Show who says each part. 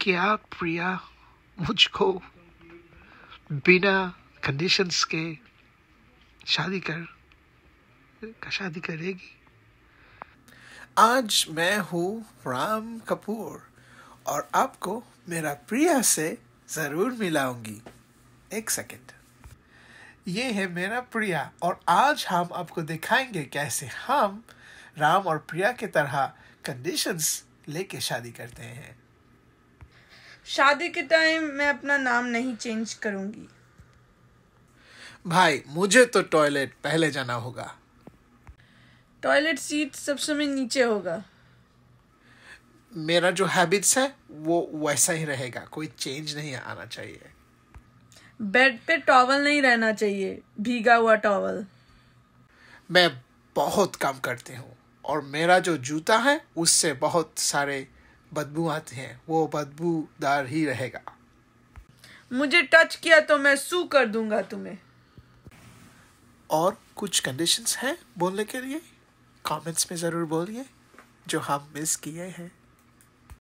Speaker 1: क्या प्रिया मुझको बिना कंडीशंस के शादी कर का शादी करेगी आज मैं हूँ राम कपूर और आपको मेरा प्रिया से ज़रूर मिलाऊंगी एक सेकेंड ये है मेरा प्रिया और आज हम आपको दिखाएंगे कैसे हम राम और प्रिया के तरह कंडीशंस लेके शादी करते हैं
Speaker 2: शादी के टाइम मैं अपना नाम नहीं चेंज करूंगी
Speaker 1: भाई मुझे तो टॉयलेट पहले जाना होगा
Speaker 3: टॉयलेट सीट सबसे में नीचे होगा
Speaker 1: मेरा जो हैबिट्स है वो वैसा ही रहेगा कोई चेंज नहीं आना चाहिए
Speaker 4: बेड पे टॉवल नहीं रहना चाहिए भीगा हुआ टॉवल
Speaker 1: मैं बहुत काम करती हूँ और मेरा जो जूता है उससे बहुत सारे बदबू आते हैं वो बदबूदार ही रहेगा
Speaker 5: मुझे टच किया तो मैं सू कर दूंगा
Speaker 1: तुम्हें और कुछ कंडीशंस हैं बोलने के लिए कमेंट्स में ज़रूर बोलिए जो हम मिस किए हैं